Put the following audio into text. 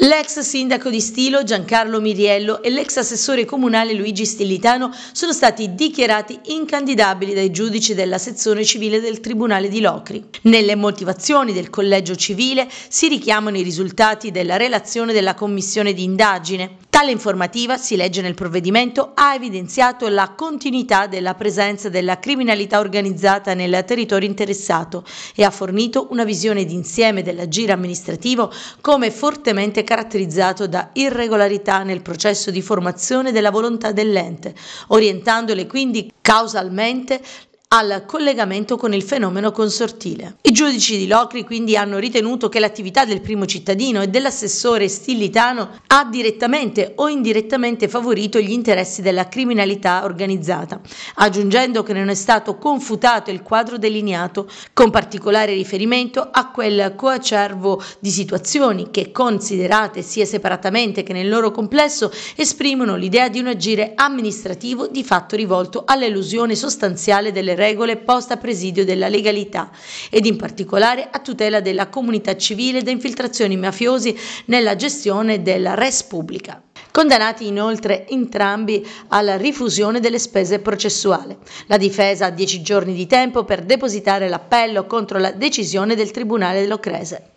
L'ex sindaco di Stilo Giancarlo Miriello e l'ex assessore comunale Luigi Stillitano sono stati dichiarati incandidabili dai giudici della sezione civile del Tribunale di Locri. Nelle motivazioni del collegio civile si richiamano i risultati della relazione della commissione di indagine. Tale informativa, si legge nel provvedimento, ha evidenziato la continuità della presenza della criminalità organizzata nel territorio interessato e ha fornito una visione d'insieme dell'agire amministrativo come fortemente caratterizzato da irregolarità nel processo di formazione della volontà dell'ente, orientandole quindi causalmente al collegamento con il fenomeno consortile. I giudici di Locri quindi hanno ritenuto che l'attività del primo cittadino e dell'assessore Stillitano ha direttamente o indirettamente favorito gli interessi della criminalità organizzata, aggiungendo che non è stato confutato il quadro delineato, con particolare riferimento a quel coacervo di situazioni che, considerate sia separatamente che nel loro complesso, esprimono l'idea di un agire amministrativo di fatto rivolto all'elusione sostanziale delle regole regole poste a presidio della legalità ed in particolare a tutela della comunità civile da infiltrazioni mafiosi nella gestione della res pubblica condannati inoltre entrambi alla rifusione delle spese processuali. La difesa ha 10 giorni di tempo per depositare l'appello contro la decisione del Tribunale dell'Ocrese.